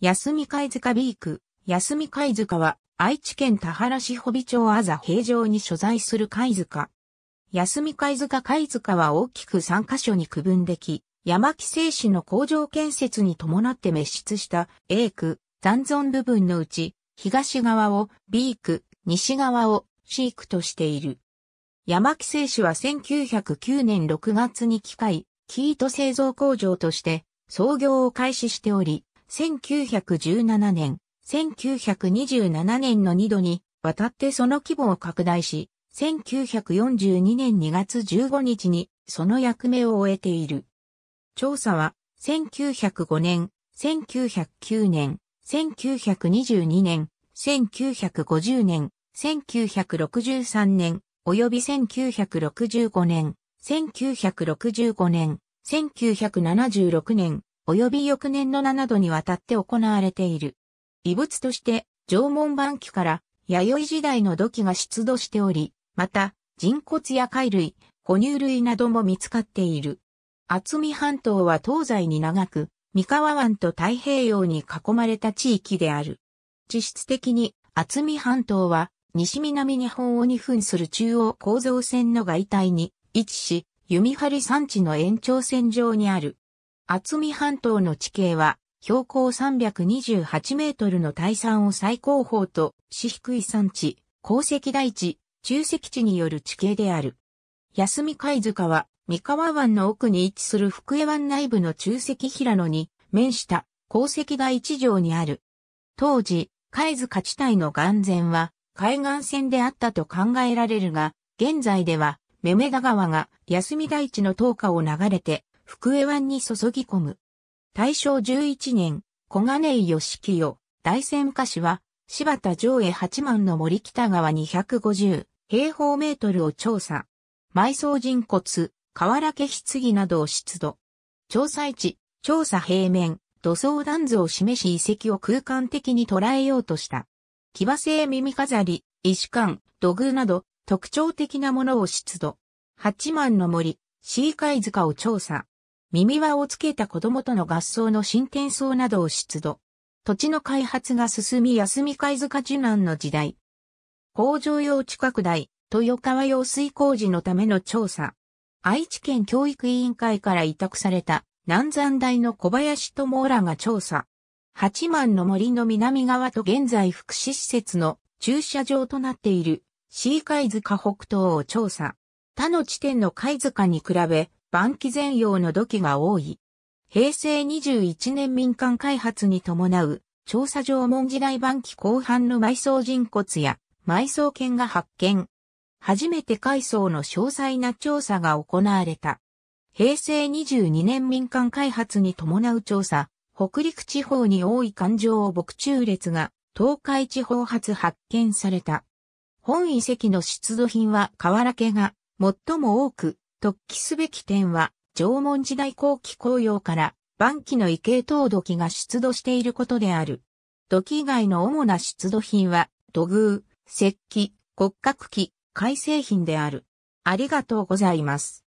安見貝塚ビーク、安見貝塚は、愛知県田原市保備町あざ平城に所在する貝塚。安見貝塚貝塚は大きく3カ所に区分でき、山木製紙の工場建設に伴って滅失した A 区、残存部分のうち、東側を B 区、西側を C 区としている。山木製紙は1909年6月に機械、キート製造工場として、創業を開始しており、1917年、1927年の2度に渡ってその規模を拡大し、1942年2月15日にその役目を終えている。調査は1905年、1909年、1922年、1950年、1963年、及び1965年、1965年、1976年、及び翌年の7度にわたって行われている。遺物として、縄文晩期から弥生時代の土器が出土しており、また、人骨や貝類、哺乳類なども見つかっている。厚見半島は東西に長く、三河湾と太平洋に囲まれた地域である。地質的に、厚見半島は、西南日本を2分する中央構造線の外帯に位置し、弓張山地の延長線上にある。厚見半島の地形は、標高328メートルの大山を最高峰と、四低い山地、鉱石台地、中石地による地形である。安見貝塚は、三河湾の奥に位置する福江湾内部の中石平野に面した鉱石台地上にある。当時、貝塚地帯の岸前は海岸線であったと考えられるが、現在では、メメダ川が安見台地の東下を流れて福江湾に注ぎ込む。大正11年、小金井義清、大仙家氏は、柴田上へ。八幡の森北側250平方メートルを調査。埋葬人骨、河原家棺などを出土。調査位置、調査平面、土葬断図を示し遺跡を空間的に捉えようとした。騎馬製耳飾り、石管、土偶など特徴的なものを出土。八幡の森、シーカイ塚を調査。耳輪をつけた子供との合奏の新転送などを出土。土地の開発が進み休み貝塚受難の時代。工場用地拡大、豊川用水工事のための調査。愛知県教育委員会から委託された南山大の小林智らが調査。八幡の森の南側と現在福祉施設の駐車場となっている C 貝塚北東を調査。他の地点の貝塚に比べ晩期前用の土器が多い。平成21年民間開発に伴う、調査縄文時代晩期後半の埋葬人骨や埋葬犬が発見。初めて海藻の詳細な調査が行われた。平成22年民間開発に伴う調査、北陸地方に多い環状牧中列が東海地方発発見された。本遺跡の出土品は瓦家が最も多く突起すべき点は、縄文時代後期紅葉から晩期の異形等土器が出土していることである。土器以外の主な出土品は、土偶、石器、骨格器、改製品である。ありがとうございます。